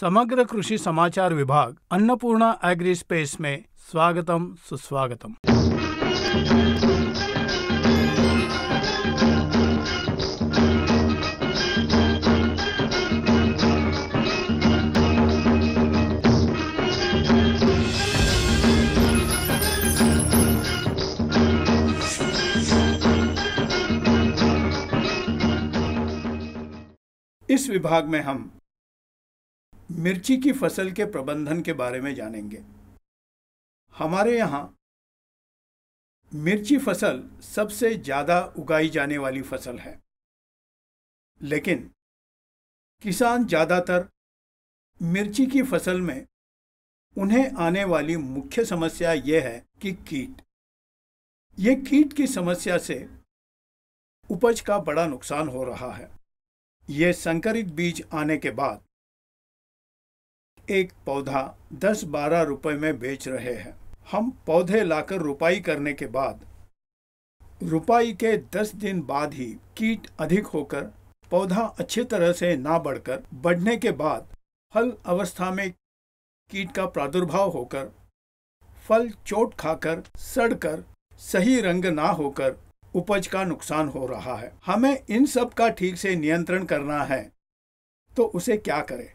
समग्र कृषि समाचार विभाग अन्नपूर्णा एग्री स्पेस में स्वागतम सुस्वागतम इस विभाग में हम मिर्ची की फसल के प्रबंधन के बारे में जानेंगे हमारे यहाँ मिर्ची फसल सबसे ज़्यादा उगाई जाने वाली फसल है लेकिन किसान ज़्यादातर मिर्ची की फसल में उन्हें आने वाली मुख्य समस्या यह है कि कीट ये कीट की समस्या से उपज का बड़ा नुकसान हो रहा है ये संकरित बीज आने के बाद एक पौधा दस बारह रुपए में बेच रहे हैं हम पौधे लाकर रुपाई करने के बाद रुपाई के दस दिन बाद ही कीट अधिक होकर पौधा अच्छी तरह से ना बढ़कर बढ़ने के बाद फल अवस्था में कीट का प्रादुर्भाव होकर फल चोट खाकर सड़कर सही रंग ना होकर उपज का नुकसान हो रहा है हमें इन सब का ठीक से नियंत्रण करना है तो उसे क्या करें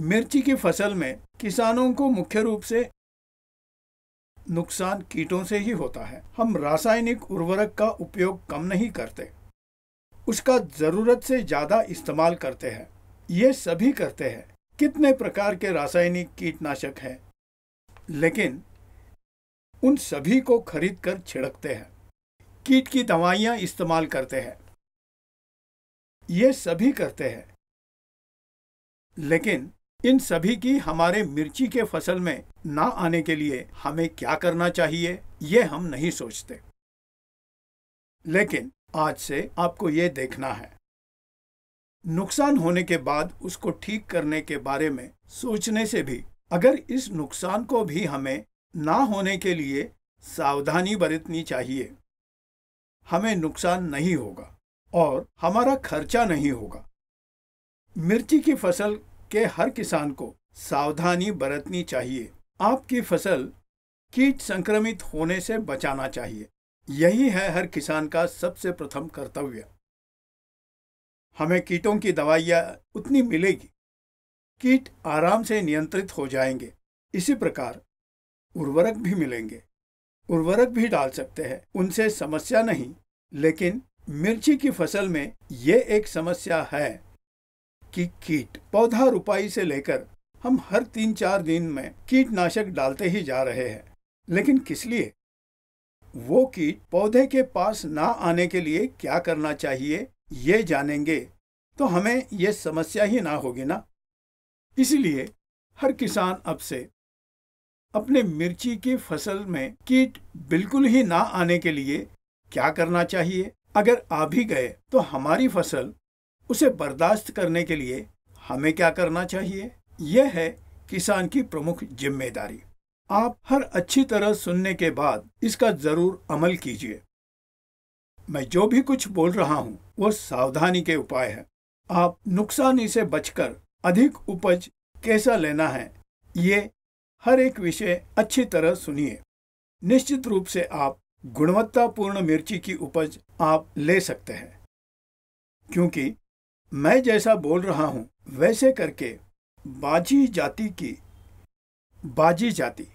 मिर्ची की फसल में किसानों को मुख्य रूप से नुकसान कीटों से ही होता है हम रासायनिक उर्वरक का उपयोग कम नहीं करते उसका ज़रूरत से ज़्यादा इस्तेमाल करते हैं ये सभी करते हैं कितने प्रकार के रासायनिक कीटनाशक हैं लेकिन उन सभी को खरीद कर छिड़कते हैं कीट की दवाइयां इस्तेमाल करते हैं ये सभी करते हैं लेकिन इन सभी की हमारे मिर्ची के फसल में ना आने के लिए हमें क्या करना चाहिए ये हम नहीं सोचते लेकिन आज से आपको ये देखना है नुकसान होने के बाद उसको ठीक करने के बारे में सोचने से भी अगर इस नुकसान को भी हमें ना होने के लिए सावधानी बरतनी चाहिए हमें नुकसान नहीं होगा और हमारा खर्चा नहीं होगा मिर्ची की फसल के हर किसान को सावधानी बरतनी चाहिए आपकी फसल कीट संक्रमित होने से बचाना चाहिए यही है हर किसान का सबसे प्रथम कर्तव्य हमें कीटों की दवाइयाँ उतनी मिलेगी कीट आराम से नियंत्रित हो जाएंगे इसी प्रकार उर्वरक भी मिलेंगे उर्वरक भी डाल सकते हैं उनसे समस्या नहीं लेकिन मिर्ची की फसल में ये एक समस्या है की कीट पौधा रुपाई से लेकर हम हर तीन चार दिन में कीटनाशक डालते ही जा रहे हैं लेकिन किस लिए वो कीट पौधे के पास ना आने के लिए क्या करना चाहिए ये जानेंगे तो हमें ये समस्या ही ना होगी ना इसलिए हर किसान अब से अपने मिर्ची की फसल में कीट बिल्कुल ही ना आने के लिए क्या करना चाहिए अगर आ भी गए तो हमारी फसल उसे बर्दाश्त करने के लिए हमें क्या करना चाहिए यह है किसान की प्रमुख जिम्मेदारी आप हर अच्छी तरह सुनने के बाद इसका जरूर अमल कीजिए मैं जो भी कुछ बोल रहा हूँ वो सावधानी के उपाय है आप नुकसानी से बचकर अधिक उपज कैसा लेना है ये हर एक विषय अच्छी तरह सुनिए निश्चित रूप से आप गुणवत्तापूर्ण मिर्ची की उपज आप ले सकते हैं क्योंकि मैं जैसा बोल रहा हूँ वैसे करके बाजी जाति की बाजी जाति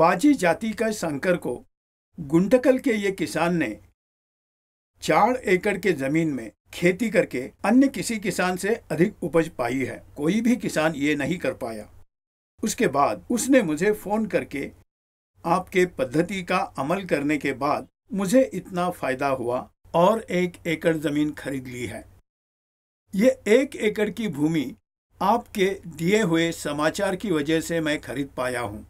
बाजी जाति का शंकर को गुंडकल के ये किसान ने चार एकड़ के जमीन में खेती करके अन्य किसी किसान से अधिक उपज पाई है कोई भी किसान ये नहीं कर पाया उसके बाद उसने मुझे फोन करके आपके पद्धति का अमल करने के बाद मुझे इतना फायदा हुआ और एक एकड़ जमीन खरीद ली है ये एक एकड़ की भूमि आपके दिए हुए समाचार की वजह से मैं खरीद पाया हूं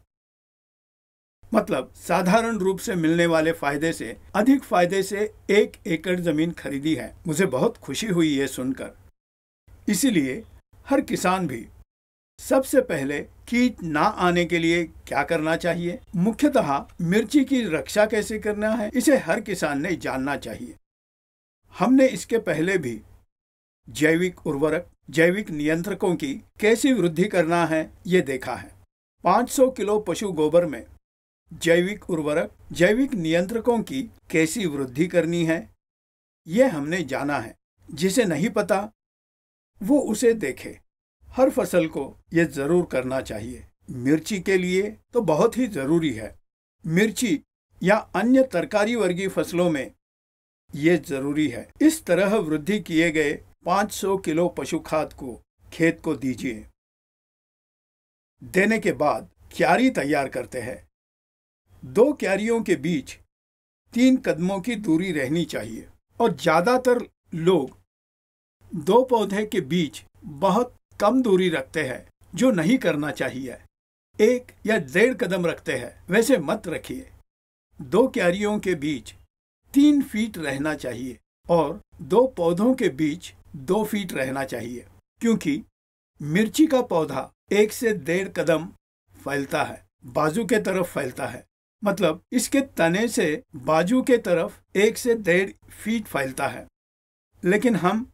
मतलब साधारण रूप से मिलने वाले फायदे से अधिक फायदे से एक एकड़ जमीन खरीदी है मुझे बहुत खुशी हुई ये सुनकर इसीलिए हर किसान भी सबसे पहले कीट ना आने के लिए क्या करना चाहिए मुख्यतः मिर्ची की रक्षा कैसे करना है इसे हर किसान ने जानना चाहिए हमने इसके पहले भी जैविक उर्वरक जैविक नियंत्रकों की कैसी वृद्धि करना है ये देखा है 500 किलो पशु गोबर में जैविक उर्वरक जैविक नियंत्रकों की कैसी वृद्धि करनी है ये हमने जाना है जिसे नहीं पता वो उसे देखे हर फसल को ये जरूर करना चाहिए मिर्ची के लिए तो बहुत ही जरूरी है मिर्ची या अन्य तरकारी वर्गीय फसलों में ये जरूरी है इस तरह वृद्धि किए गए 500 किलो पशु खाद को खेत को दीजिए देने के बाद क्यारी तैयार करते हैं दो क्यारियों के बीच तीन कदमों की दूरी रहनी चाहिए और ज्यादातर लोग दो पौधे के बीच बहुत कम दूरी रखते हैं जो नहीं करना चाहिए एक या डेढ़ कदम रखते हैं वैसे मत रखिए दो क्यारियों के बीच तीन फीट रहना चाहिए और दो पौधों के बीच दो फीट रहना चाहिए क्योंकि मिर्ची का पौधा एक से डेढ़ कदम फैलता है बाजू के तरफ फैलता है मतलब इसके तने से बाजू के तरफ एक से डेढ़ फीट फैलता है लेकिन हम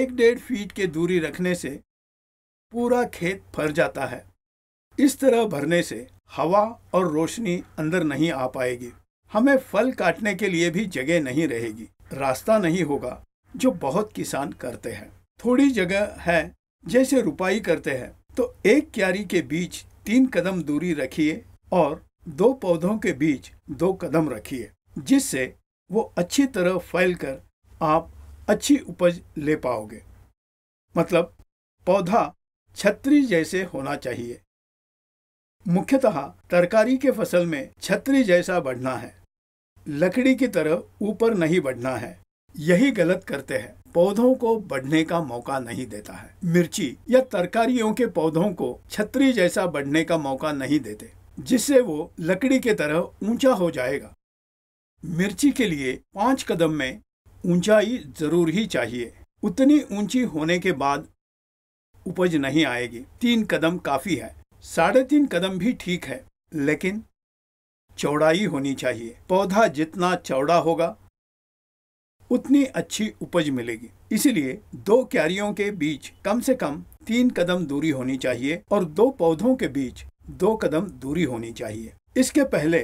एक डेढ़ फीट की दूरी रखने से पूरा खेत भर जाता है इस तरह भरने से हवा और रोशनी अंदर नहीं आ पाएगी हमें फल काटने के लिए भी जगह नहीं रहेगी रास्ता नहीं होगा जो बहुत किसान करते हैं थोड़ी जगह है जैसे रुपाई करते हैं तो एक क्यारी के बीच तीन कदम दूरी रखिए और दो पौधों के बीच दो कदम रखिए जिससे वो अच्छी तरह फैल कर आप अच्छी उपज ले पाओगे मतलब पौधा छतरी जैसे होना चाहिए मुख्यतः तरकारी के फसल में छतरी जैसा बढ़ना है लकड़ी की तरह ऊपर नहीं बढ़ना है यही गलत करते हैं पौधों को बढ़ने का मौका नहीं देता है मिर्ची या तरकारियों के पौधों को छतरी जैसा बढ़ने का मौका नहीं देते जिससे वो लकड़ी के तरह ऊंचा हो जाएगा मिर्ची के लिए पांच कदम में ऊंचाई जरूर ही चाहिए उतनी ऊंची होने के बाद उपज नहीं आएगी तीन कदम काफी है साढ़े तीन कदम भी ठीक है लेकिन चौड़ाई होनी चाहिए पौधा जितना चौड़ा होगा उतनी अच्छी उपज मिलेगी इसीलिए दो क्यारियों के बीच कम से कम तीन कदम दूरी होनी चाहिए और दो पौधों के बीच दो कदम दूरी होनी चाहिए इसके पहले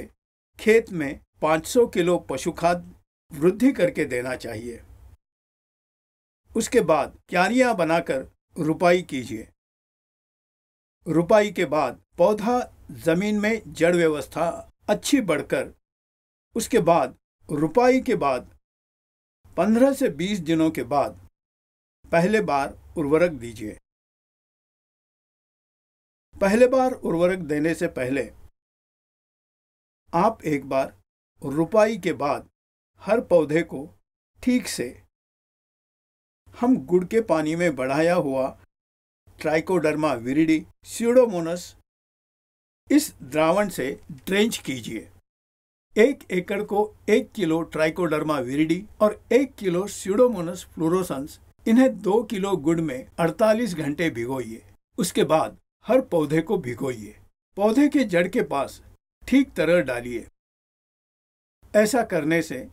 खेत में 500 किलो पशु खाद वृद्धि करके देना चाहिए उसके बाद क्यारियां बनाकर रुपाई कीजिए रुपाई के बाद पौधा जमीन में जड़ व्यवस्था अच्छी बढ़कर उसके बाद रुपाई के बाद पंद्रह से बीस दिनों के बाद पहले बार उर्वरक दीजिए पहले बार उर्वरक देने से पहले आप एक बार रुपाई के बाद हर पौधे को ठीक से हम गुड़ के पानी में बढ़ाया हुआ ट्राइकोडर्मा विरिडी सीडोमोनस इस द्रावण से ड्रेंच कीजिए एक एकड़ को एक किलो ट्राइकोडर्मा विरिडी और एक किलो सीडोमोनस फ्लोरोसंस इन्हें दो किलो गुड़ में 48 घंटे भिगोइए उसके बाद हर पौधे को भिगोइए पौधे के जड़ के पास ठीक तरह डालिए ऐसा करने से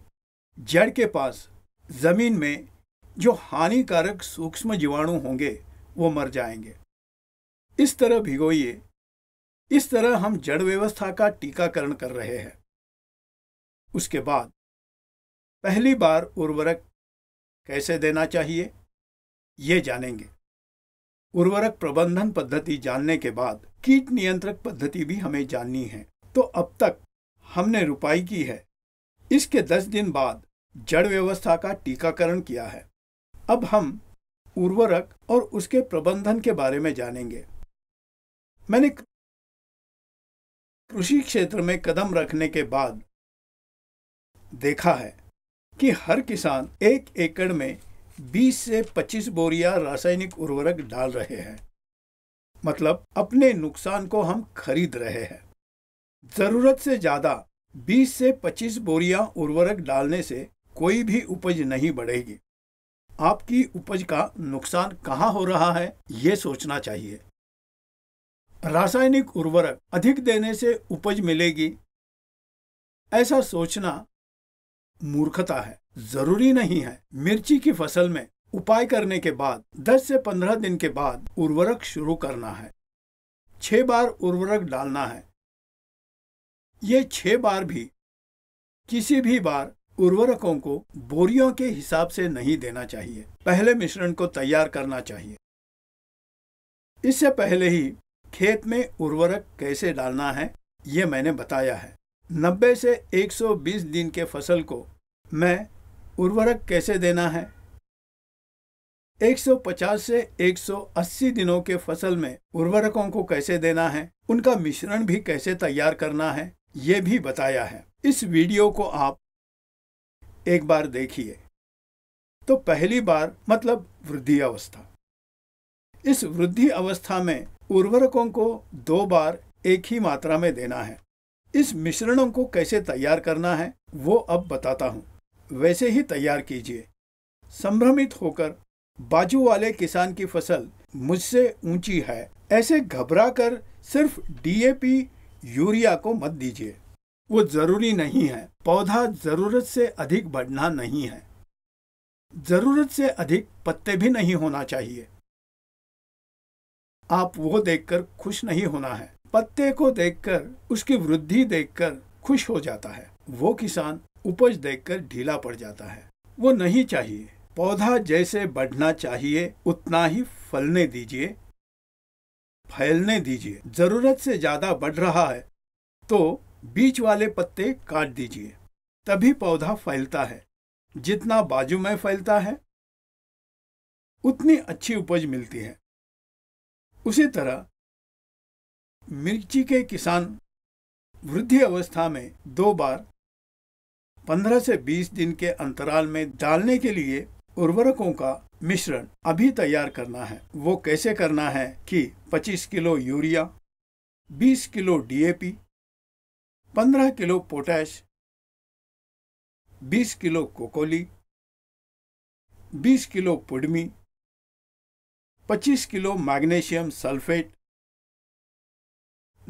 जड़ के पास जमीन में जो हानिकारक सूक्ष्म जीवाणु होंगे वो मर जाएंगे इस तरह भिगोइए इस तरह हम जड़ व्यवस्था का टीकाकरण कर रहे हैं उसके बाद पहली बार उर्वरक कैसे देना चाहिए ये जानेंगे उर्वरक प्रबंधन पद्धति जानने के बाद कीट नियंत्रक पद्धति भी हमें जाननी है तो अब तक हमने रुपाई की है इसके दस दिन बाद जड़ व्यवस्था का टीकाकरण किया है अब हम उर्वरक और उसके प्रबंधन के बारे में जानेंगे मैंने कृषि क्षेत्र में कदम रखने के बाद देखा है कि हर किसान एक एकड़ में 20 से 25 बोरिया रासायनिक उर्वरक डाल रहे हैं मतलब अपने नुकसान को हम खरीद रहे हैं जरूरत से ज्यादा 20 से 25 बोरिया उर्वरक डालने से कोई भी उपज नहीं बढ़ेगी आपकी उपज का नुकसान कहाँ हो रहा है ये सोचना चाहिए रासायनिक उर्वरक अधिक देने से उपज मिलेगी ऐसा सोचना मूर्खता है जरूरी नहीं है मिर्ची की फसल में उपाय करने के बाद 10 से 15 दिन के बाद उर्वरक शुरू करना है छह बार उर्वरक डालना है ये छह बार भी किसी भी बार उर्वरकों को बोरियों के हिसाब से नहीं देना चाहिए पहले मिश्रण को तैयार करना चाहिए इससे पहले ही खेत में उर्वरक कैसे डालना है ये मैंने बताया है नब्बे से 120 दिन के फसल को मैं उर्वरक कैसे देना है 150 से 180 दिनों के फसल में उर्वरकों को कैसे देना है उनका मिश्रण भी कैसे तैयार करना है ये भी बताया है इस वीडियो को आप एक बार देखिए तो पहली बार मतलब वृद्धि अवस्था इस वृद्धि अवस्था में उर्वरकों को दो बार एक ही मात्रा में देना है इस मिश्रणों को कैसे तैयार करना है वो अब बताता हूँ वैसे ही तैयार कीजिए संभ्रमित होकर बाजू वाले किसान की फसल मुझसे ऊंची है ऐसे घबरा कर सिर्फ डीएपी यूरिया को मत दीजिए वो जरूरी नहीं है पौधा जरूरत से अधिक बढ़ना नहीं है जरूरत से अधिक पत्ते भी नहीं होना चाहिए आप वो देखकर खुश नहीं होना है पत्ते को देखकर उसकी वृद्धि देखकर खुश हो जाता है वो किसान उपज देखकर ढीला पड़ जाता है वो नहीं चाहिए पौधा जैसे बढ़ना चाहिए उतना ही फलने दीजिए फैलने दीजिए जरूरत से ज्यादा बढ़ रहा है तो बीच वाले पत्ते काट दीजिए तभी पौधा फैलता है जितना बाजू में फैलता है उतनी अच्छी उपज मिलती है उसी तरह मिर्ची के किसान वृद्धि अवस्था में दो बार 15 से 20 दिन के अंतराल में डालने के लिए उर्वरकों का मिश्रण अभी तैयार करना है वो कैसे करना है कि 25 kilo urea 20 kilo DAP 15 kilo potash 20 kilo कोकोली 20 किलो पुडमी 25 किलो मैग्नीशियम सल्फेट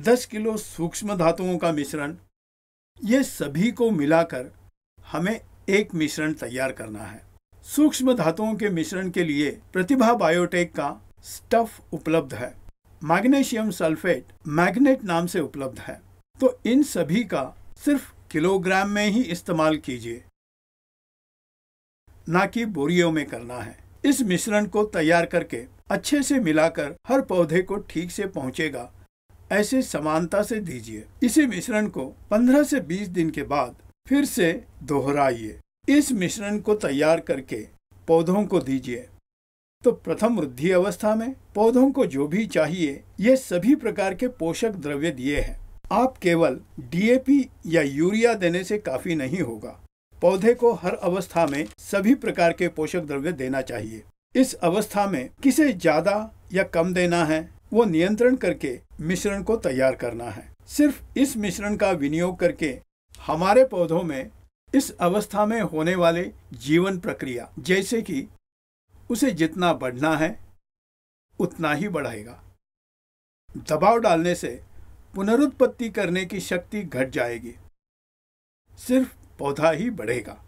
दस किलो सूक्ष्म धातुओं का मिश्रण ये सभी को मिलाकर हमें एक मिश्रण तैयार करना है सूक्ष्म धातुओं के मिश्रण के लिए प्रतिभा बायोटेक का स्टफ उपलब्ध है मैग्नेशियम सल्फेट मैग्नेट नाम से उपलब्ध है तो इन सभी का सिर्फ किलोग्राम में ही इस्तेमाल कीजिए ना कि बोरियों में करना है इस मिश्रण को तैयार करके अच्छे से मिलाकर हर पौधे को ठीक से पहुंचेगा ऐसे समानता से दीजिए इसी मिश्रण को 15 से 20 दिन के बाद फिर से दोहराइए इस मिश्रण को तैयार करके पौधों को दीजिए तो प्रथम वृद्धि अवस्था में पौधों को जो भी चाहिए ये सभी प्रकार के पोषक द्रव्य दिए हैं आप केवल डीएपी या यूरिया देने से काफी नहीं होगा पौधे को हर अवस्था में सभी प्रकार के पोषक द्रव्य देना चाहिए इस अवस्था में किसे ज्यादा या कम देना है वो नियंत्रण करके मिश्रण को तैयार करना है सिर्फ इस मिश्रण का विनियोग करके हमारे पौधों में इस अवस्था में होने वाले जीवन प्रक्रिया जैसे कि उसे जितना बढ़ना है उतना ही बढ़ाएगा दबाव डालने से पुनरुत्पत्ति करने की शक्ति घट जाएगी सिर्फ पौधा ही बढ़ेगा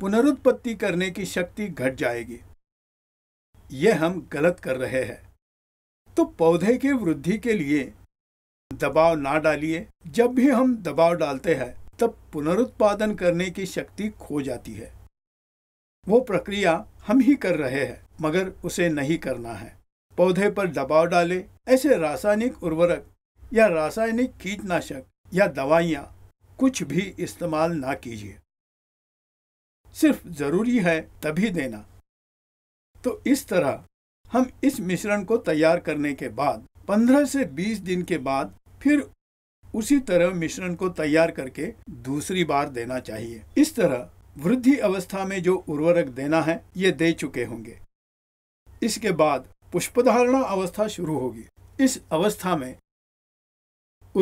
पुनरुत्पत्ति करने की शक्ति घट जाएगी यह हम गलत कर रहे हैं तो पौधे के वृद्धि के लिए दबाव ना डालिए जब भी हम दबाव डालते हैं तब पुनरुत्पादन करने की शक्ति खो जाती है वो प्रक्रिया हम ही कर रहे हैं मगर उसे नहीं करना है पौधे पर दबाव डाले ऐसे रासायनिक उर्वरक या रासायनिक कीटनाशक या दवाइयाँ कुछ भी इस्तेमाल ना कीजिए सिर्फ जरूरी है तभी देना तो इस तरह हम इस मिश्रण को तैयार करने के बाद 15 से 20 दिन के बाद फिर उसी तरह मिश्रण को तैयार करके दूसरी बार देना चाहिए इस तरह वृद्धि अवस्था में जो उर्वरक देना है ये दे चुके होंगे इसके बाद पुष्पधारणा अवस्था शुरू होगी इस अवस्था में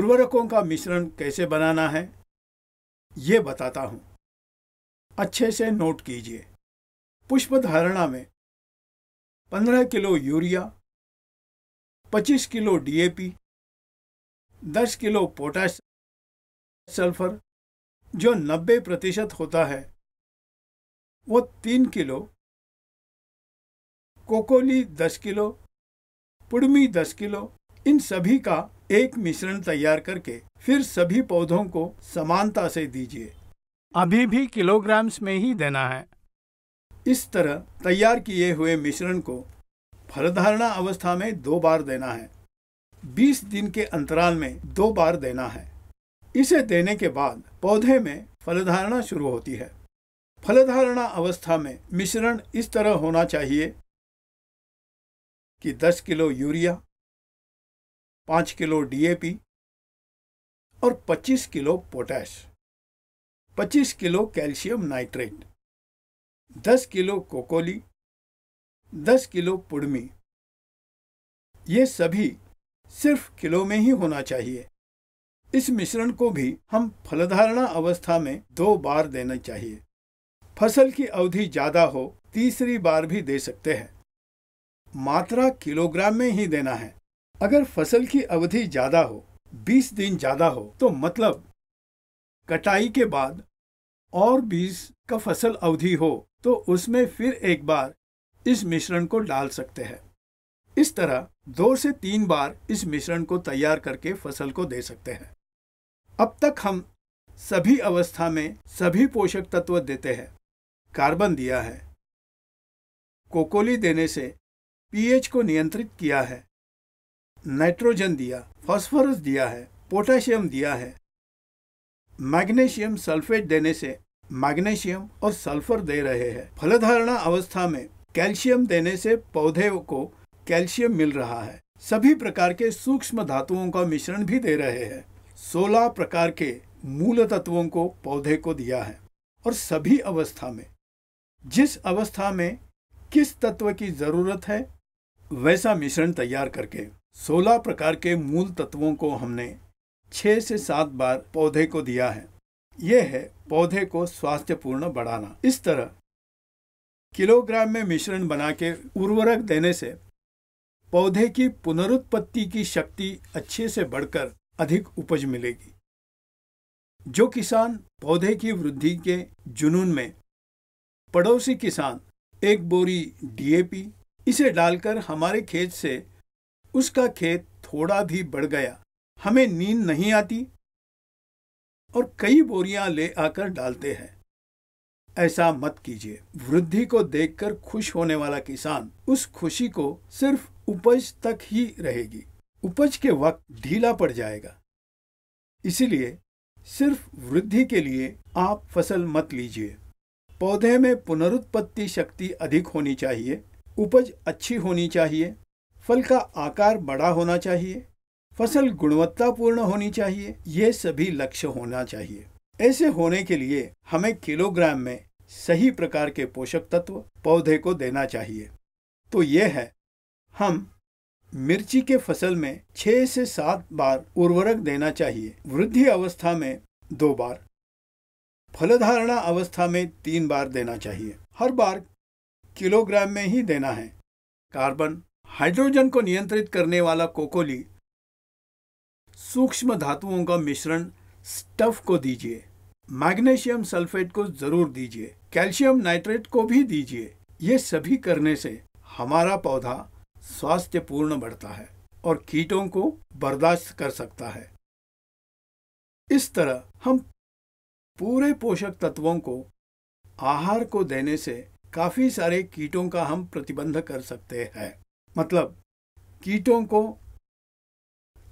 उर्वरकों का मिश्रण कैसे बनाना है ये बताता हूं अच्छे से नोट कीजिए पुष्प धारणा में पंद्रह किलो यूरिया पच्चीस किलो डीएपी दस किलो पोटाश सल्फर जो नब्बे प्रतिशत होता है वो तीन किलो कोकोली दस किलो पुड़मी दस किलो इन सभी का एक मिश्रण तैयार करके फिर सभी पौधों को समानता से दीजिए अभी भी किलोग्राम्स में ही देना है इस तरह तैयार किए हुए मिश्रण को फलधारणा अवस्था में दो बार देना है 20 दिन के अंतराल में दो बार देना है इसे देने के बाद पौधे में फलधारणा शुरू होती है फलधारणा अवस्था में मिश्रण इस तरह होना चाहिए कि 10 किलो यूरिया 5 किलो डीएपी और 25 kilo potash 25 kilo calcium nitrate दस किलो कोकोली दस किलो पुड़मी ये सभी सिर्फ किलो में ही होना चाहिए इस मिश्रण को भी हम फलधारणा अवस्था में दो बार देना चाहिए फसल की अवधि ज्यादा हो तीसरी बार भी दे सकते हैं मात्रा किलोग्राम में ही देना है अगर फसल की अवधि ज्यादा हो 20 दिन ज्यादा हो तो मतलब कटाई के बाद और बीज का फसल अवधि हो तो उसमें फिर एक बार इस मिश्रण को डाल सकते हैं इस तरह दो से तीन बार इस मिश्रण को तैयार करके फसल को दे सकते हैं अब तक हम सभी अवस्था में सभी पोषक तत्व देते हैं कार्बन दिया है कोकोली देने से पीएच को नियंत्रित किया है नाइट्रोजन दिया फास्फोरस दिया है पोटेशियम दिया है मैग्नीशियम सल्फेट देने से मैग्नीशियम और सल्फर दे रहे हैं फलधारणा अवस्था में कैल्शियम देने से पौधे को कैल्शियम मिल रहा है सभी प्रकार के सूक्ष्म धातुओं का मिश्रण भी दे रहे हैं सोलह प्रकार के मूल तत्वों को पौधे को दिया है और सभी अवस्था में जिस अवस्था में किस तत्व की जरूरत है वैसा मिश्रण तैयार करके सोलह प्रकार के मूल तत्वों को हमने छह से सात बार पौधे को दिया है यह है पौधे को स्वास्थ्यपूर्ण बढ़ाना इस तरह किलोग्राम में मिश्रण बना के उर्वरक देने से पौधे की पुनरुत्पत्ति की शक्ति अच्छे से बढ़कर अधिक उपज मिलेगी जो किसान पौधे की वृद्धि के जुनून में पड़ोसी किसान एक बोरी डीएपी इसे डालकर हमारे खेत से उसका खेत थोड़ा भी बढ़ गया हमें नींद नहीं आती और कई बोरियां ले आकर डालते हैं ऐसा मत कीजिए वृद्धि को देखकर खुश होने वाला किसान उस खुशी को सिर्फ उपज तक ही रहेगी उपज के वक्त ढीला पड़ जाएगा इसलिए सिर्फ वृद्धि के लिए आप फसल मत लीजिए पौधे में पुनरुत्पत्ति शक्ति अधिक होनी चाहिए उपज अच्छी होनी चाहिए फल का आकार बड़ा होना चाहिए फसल गुणवत्तापूर्ण होनी चाहिए ये सभी लक्ष्य होना चाहिए ऐसे होने के लिए हमें किलोग्राम में सही प्रकार के पोषक तत्व पौधे को देना चाहिए तो ये है हम मिर्ची के फसल में छह से सात बार उर्वरक देना चाहिए वृद्धि अवस्था में दो बार फलधारणा अवस्था में तीन बार देना चाहिए हर बार किलोग्राम में ही देना है कार्बन हाइड्रोजन को नियंत्रित करने वाला कोकोली सूक्ष्म धातुओं का मिश्रण स्टफ को दीजिए मैग्नीशियम सल्फेट को जरूर दीजिए कैल्शियम नाइट्रेट को भी दीजिए ये सभी करने से हमारा पौधा स्वास्थ्य पूर्ण बढ़ता है और कीटों को बर्दाश्त कर सकता है इस तरह हम पूरे पोषक तत्वों को आहार को देने से काफी सारे कीटों का हम प्रतिबंध कर सकते हैं मतलब कीटों को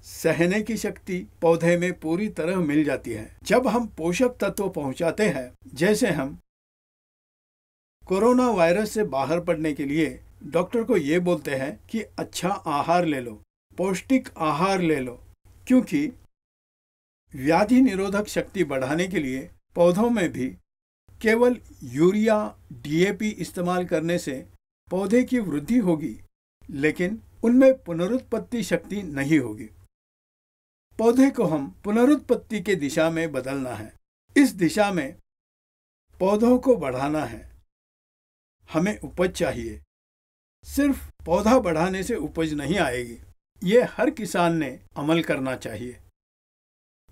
सहने की शक्ति पौधे में पूरी तरह मिल जाती है जब हम पोषक तत्व पहुंचाते हैं जैसे हम कोरोना वायरस से बाहर पड़ने के लिए डॉक्टर को ये बोलते हैं कि अच्छा आहार ले लो पौष्टिक आहार ले लो क्योंकि व्याधि निरोधक शक्ति बढ़ाने के लिए पौधों में भी केवल यूरिया डीएपी इस्तेमाल करने से पौधे की वृद्धि होगी लेकिन उनमें पुनरुत्पत्ति शक्ति नहीं होगी पौधे को हम पुनरुत्पत्ति के दिशा में बदलना है इस दिशा में पौधों को बढ़ाना है हमें उपज चाहिए सिर्फ पौधा बढ़ाने से उपज नहीं आएगी ये हर किसान ने अमल करना चाहिए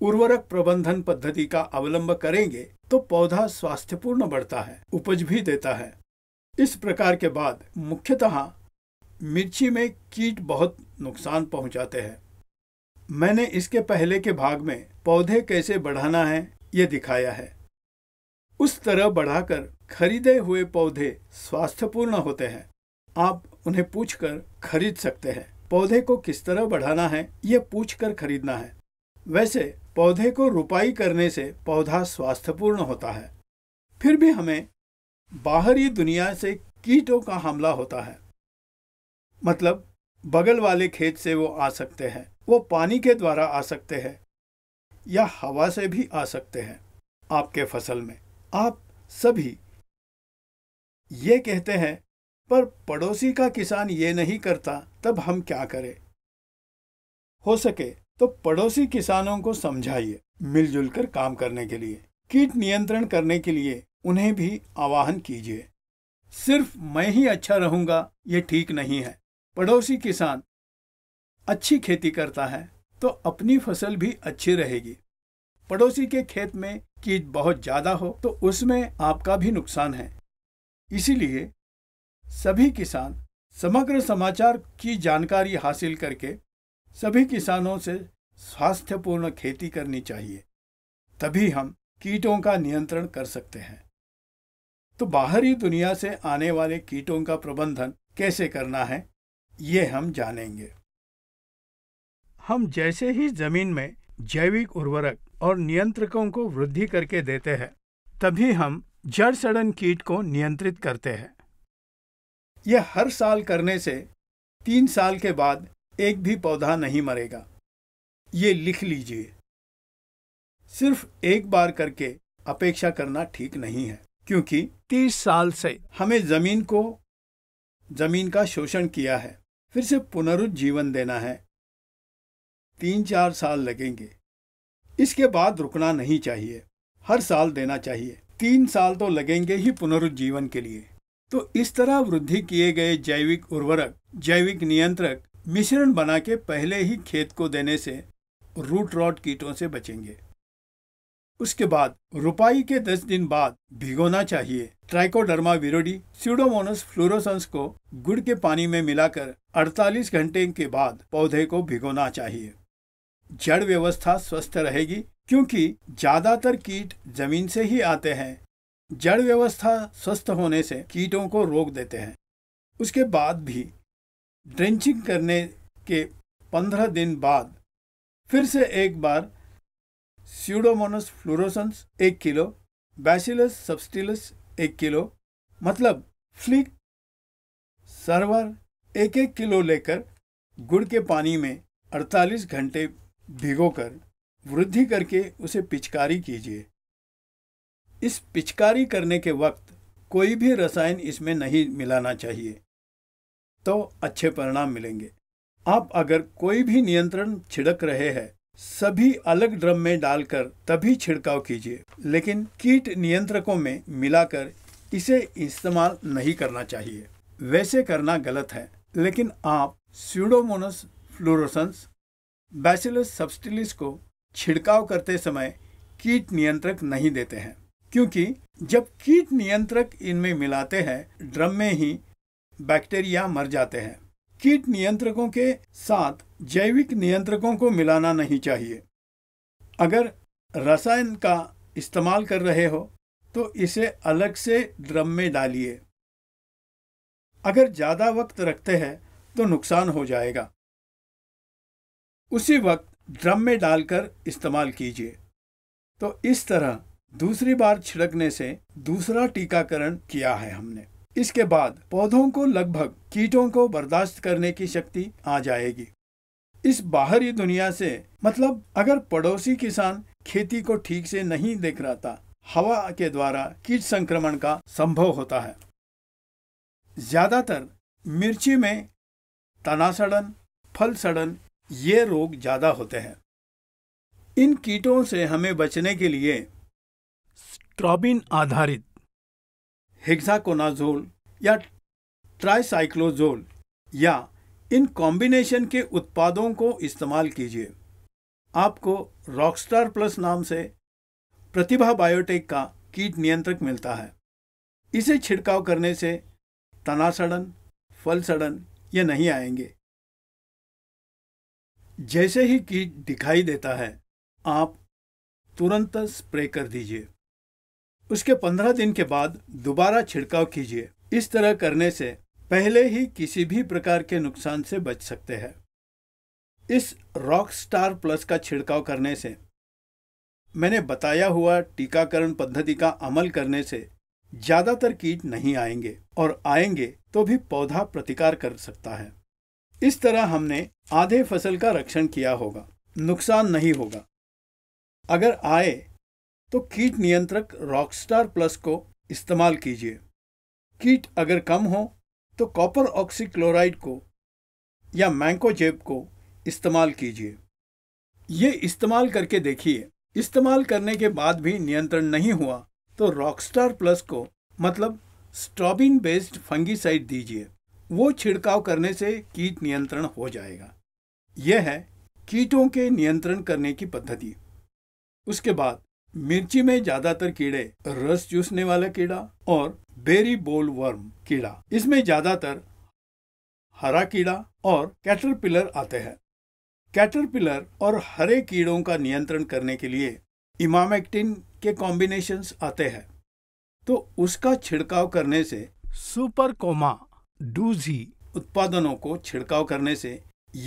उर्वरक प्रबंधन पद्धति का अवलंब करेंगे तो पौधा स्वास्थ्यपूर्ण बढ़ता है उपज भी देता है इस प्रकार के बाद मुख्यतः मिर्ची में कीट बहुत नुकसान पहुंचाते हैं मैंने इसके पहले के भाग में पौधे कैसे बढ़ाना है ये दिखाया है उस तरह बढ़ाकर खरीदे हुए पौधे स्वास्थ्यपूर्ण होते हैं आप उन्हें पूछकर खरीद सकते हैं पौधे को किस तरह बढ़ाना है ये पूछकर खरीदना है वैसे पौधे को रुपाई करने से पौधा स्वास्थ्यपूर्ण होता है फिर भी हमें बाहरी दुनिया से कीटों का हमला होता है मतलब बगल वाले खेत से वो आ सकते हैं वो पानी के द्वारा आ सकते हैं या हवा से भी आ सकते हैं आपके फसल में आप सभी ये कहते हैं पर पड़ोसी का किसान ये नहीं करता तब हम क्या करें हो सके तो पड़ोसी किसानों को समझाइए मिलजुल कर काम करने के लिए कीट नियंत्रण करने के लिए उन्हें भी आवाहन कीजिए सिर्फ मैं ही अच्छा रहूंगा ये ठीक नहीं है पड़ोसी किसान अच्छी खेती करता है तो अपनी फसल भी अच्छी रहेगी पड़ोसी के खेत में कीट बहुत ज्यादा हो तो उसमें आपका भी नुकसान है इसीलिए सभी किसान समग्र समाचार की जानकारी हासिल करके सभी किसानों से स्वास्थ्यपूर्ण खेती करनी चाहिए तभी हम कीटों का नियंत्रण कर सकते हैं तो बाहरी दुनिया से आने वाले कीटों का प्रबंधन कैसे करना है ये हम जानेंगे हम जैसे ही जमीन में जैविक उर्वरक और नियंत्रकों को वृद्धि करके देते हैं तभी हम जड़ सड़न कीट को नियंत्रित करते हैं यह हर साल करने से तीन साल के बाद एक भी पौधा नहीं मरेगा ये लिख लीजिए सिर्फ एक बार करके अपेक्षा करना ठीक नहीं है क्योंकि तीस साल से हमें जमीन को जमीन का शोषण किया है फिर से पुनरुज्जीवन देना है तीन चार साल लगेंगे इसके बाद रुकना नहीं चाहिए हर साल देना चाहिए तीन साल तो लगेंगे ही पुनरुज्जीवन के लिए तो इस तरह वृद्धि किए गए जैविक उर्वरक जैविक नियंत्रक मिश्रण बना के पहले ही खेत को देने से रूट रॉट कीटों से बचेंगे उसके बाद रुपाई के 10 दिन बाद भिगोना चाहिए ट्राइकोडर्मा विरोडी सीडोमोनस फ्लोरोसंस को गुड़ के पानी में मिलाकर 48 घंटे के बाद पौधे को भिगोना चाहिए जड़ व्यवस्था स्वस्थ रहेगी क्योंकि ज्यादातर कीट जमीन से ही आते हैं जड़ व्यवस्था स्वस्थ होने से कीटों को रोक देते हैं उसके बाद भी ड्रेंचिंग करने के पंद्रह दिन बाद फिर से एक बार स्यूडोमोनस फ्लोरोसन्स एक किलो बैसिलस सबस्टिलस एक किलो मतलब फ्लिक सर्वर एक एक किलो लेकर गुड़ के पानी में 48 घंटे भिगोकर वृद्धि करके उसे पिचकारी कीजिए इस पिचकारी करने के वक्त कोई भी रसायन इसमें नहीं मिलाना चाहिए तो अच्छे परिणाम मिलेंगे आप अगर कोई भी नियंत्रण छिड़क रहे हैं सभी अलग ड्रम में डालकर तभी छिड़काव कीजिए लेकिन कीट नियंत्रकों में मिलाकर इसे इस्तेमाल नहीं करना चाहिए वैसे करना गलत है लेकिन आप स्यूडोमोनस फ्लोरोसेंस बैसिलस सब्सटिलिस को छिड़काव करते समय कीट नियंत्रक नहीं देते हैं क्योंकि जब कीट नियंत्रक इनमें मिलाते हैं ड्रम में ही बैक्टीरिया मर जाते हैं कीट नियंत्रकों के साथ जैविक नियंत्रकों को मिलाना नहीं चाहिए अगर रसायन का इस्तेमाल कर रहे हो तो इसे अलग से ड्रम में डालिए अगर ज़्यादा वक्त रखते हैं तो नुकसान हो जाएगा उसी वक्त ड्रम में डालकर इस्तेमाल कीजिए तो इस तरह दूसरी बार छिड़कने से दूसरा टीकाकरण किया है हमने इसके बाद पौधों को लगभग कीटों को बर्दाश्त करने की शक्ति आ जाएगी इस बाहरी दुनिया से मतलब अगर पड़ोसी किसान खेती को ठीक से नहीं देख रहा था हवा के द्वारा कीट संक्रमण का संभव होता है ज्यादातर मिर्ची में तना सड़न फल सड़न ये रोग ज्यादा होते हैं इन कीटों से हमें बचने के लिए स्ट्रॉबिन आधारित हेक्साकोनाजोल या ट्राईसाइक्लोजोल या इन कॉम्बिनेशन के उत्पादों को इस्तेमाल कीजिए आपको रॉकस्टार प्लस नाम से प्रतिभा बायोटेक का कीट नियंत्रक मिलता है इसे छिड़काव करने से तना सड़न फल सड़न ये नहीं आएंगे जैसे ही कीट दिखाई देता है आप तुरंत स्प्रे कर दीजिए उसके पंद्रह दिन के बाद दोबारा छिड़काव कीजिए इस तरह करने से पहले ही किसी भी प्रकार के नुकसान से बच सकते हैं इस रॉक स्टार प्लस का छिड़काव करने से मैंने बताया हुआ टीकाकरण पद्धति का अमल करने से ज्यादातर कीट नहीं आएंगे और आएंगे तो भी पौधा प्रतिकार कर सकता है इस तरह हमने आधे फसल का रक्षण किया होगा नुकसान नहीं होगा अगर आए तो कीट नियंत्रक रॉकस्टार प्लस को इस्तेमाल कीजिए कीट अगर कम हो तो कॉपर ऑक्सीक्लोराइड को या मैंकोजेब को इस्तेमाल कीजिए ये इस्तेमाल करके देखिए इस्तेमाल करने के बाद भी नियंत्रण नहीं हुआ तो रॉकस्टार प्लस को मतलब स्ट्रॉबिन बेस्ड फंगीसाइड दीजिए वो छिड़काव करने से कीट नियंत्रण हो जाएगा यह है कीटों के नियंत्रण करने की पद्धति उसके बाद मिर्ची में ज्यादातर कीड़े रस चूसने वाला कीड़ा और बेरी बोल वर्म कीड़ा इसमें ज्यादातर हरा कीड़ा और कैटरपिलर आते हैं कैटरपिलर और हरे कीड़ों का नियंत्रण करने के लिए इमामेक्टिन के कॉम्बिनेशंस आते हैं तो उसका छिड़काव करने से सुपर कोमा डूजी उत्पादनों को छिड़काव करने से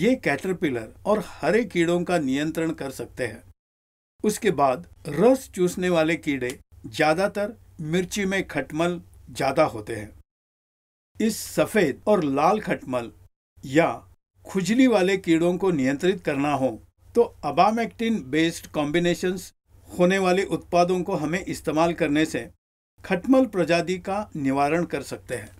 ये कैटरपिलर और हरे कीड़ों का नियंत्रण कर सकते हैं उसके बाद रस चूसने वाले कीड़े ज्यादातर मिर्ची में खटमल ज्यादा होते हैं इस सफेद और लाल खटमल या खुजली वाले कीड़ों को नियंत्रित करना हो तो अबामेक्टिन बेस्ड कॉम्बिनेशंस होने वाले उत्पादों को हमें इस्तेमाल करने से खटमल प्रजाति का निवारण कर सकते हैं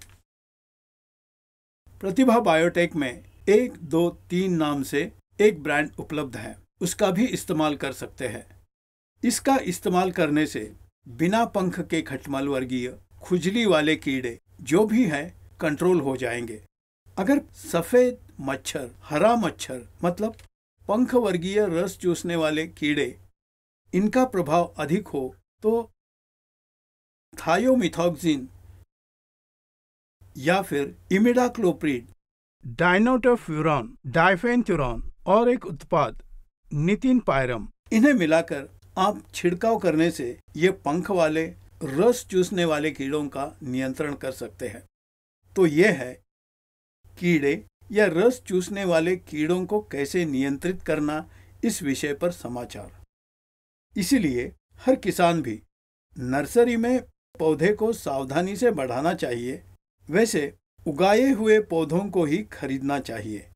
प्रतिभा बायोटेक में एक दो तीन नाम से एक ब्रांड उपलब्ध है उसका भी इस्तेमाल कर सकते हैं इसका इस्तेमाल करने से बिना पंख के खटमल वर्गीय खुजली वाले कीड़े जो भी हैं कंट्रोल हो जाएंगे अगर सफ़ेद मच्छर हरा मच्छर मतलब पंख वर्गीय रस चूसने वाले कीड़े इनका प्रभाव अधिक हो तो थायोमिथॉक्सिन या फिर इमिडाक्लोप्रीड डायनोटोफ्यूरॉन डायफेन्थ्यूरॉन और एक उत्पाद नितिन पायरम इन्हें मिलाकर आप छिड़काव करने से ये पंख वाले रस चूसने वाले कीड़ों का नियंत्रण कर सकते हैं तो ये है कीड़े या रस चूसने वाले कीड़ों को कैसे नियंत्रित करना इस विषय पर समाचार इसीलिए हर किसान भी नर्सरी में पौधे को सावधानी से बढ़ाना चाहिए वैसे उगाए हुए पौधों को ही खरीदना चाहिए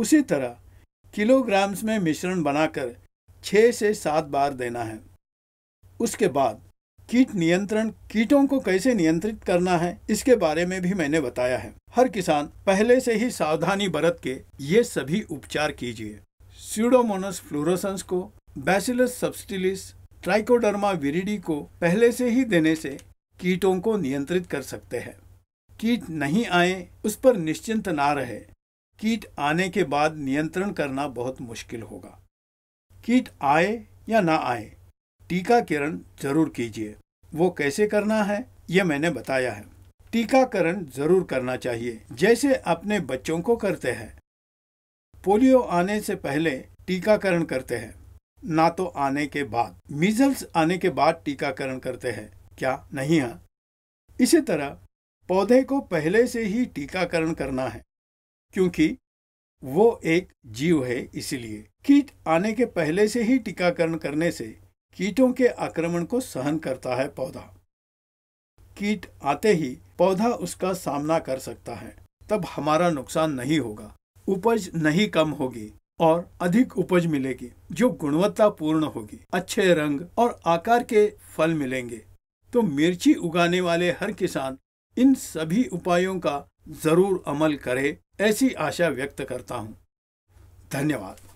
उसी तरह किलोग्राम्स में मिश्रण बनाकर छः से सात बार देना है उसके बाद कीट नियंत्रण कीटों को कैसे नियंत्रित करना है इसके बारे में भी मैंने बताया है हर किसान पहले से ही सावधानी बरत के ये सभी उपचार कीजिए स्यूडोमोनस फ्लोरोसंस को बैसिलस सब्सटिलिस ट्राइकोडर्मा विरिडी को पहले से ही देने से कीटों को नियंत्रित कर सकते हैं कीट नहीं आए उस पर निश्चिंत ना रहे कीट आने के बाद नियंत्रण करना बहुत मुश्किल होगा कीट आए या ना आए टीकाकरण जरूर कीजिए वो कैसे करना है ये मैंने बताया है टीकाकरण जरूर करना चाहिए जैसे अपने बच्चों को करते हैं पोलियो आने से पहले टीकाकरण करते हैं ना तो आने के बाद मिजल्स आने के बाद टीकाकरण करते हैं क्या नहीं है इसी तरह पौधे को पहले से ही टीकाकरण करना है क्योंकि वो एक जीव है इसलिए कीट आने के पहले से ही टीकाकरण करने से कीटों के आक्रमण को सहन करता है पौधा कीट आते ही पौधा उसका सामना कर सकता है तब हमारा नुकसान नहीं होगा उपज नहीं कम होगी और अधिक उपज मिलेगी जो गुणवत्तापूर्ण होगी अच्छे रंग और आकार के फल मिलेंगे तो मिर्ची उगाने वाले हर किसान इन सभी उपायों का जरूर अमल करे ऐसी आशा व्यक्त करता हूँ धन्यवाद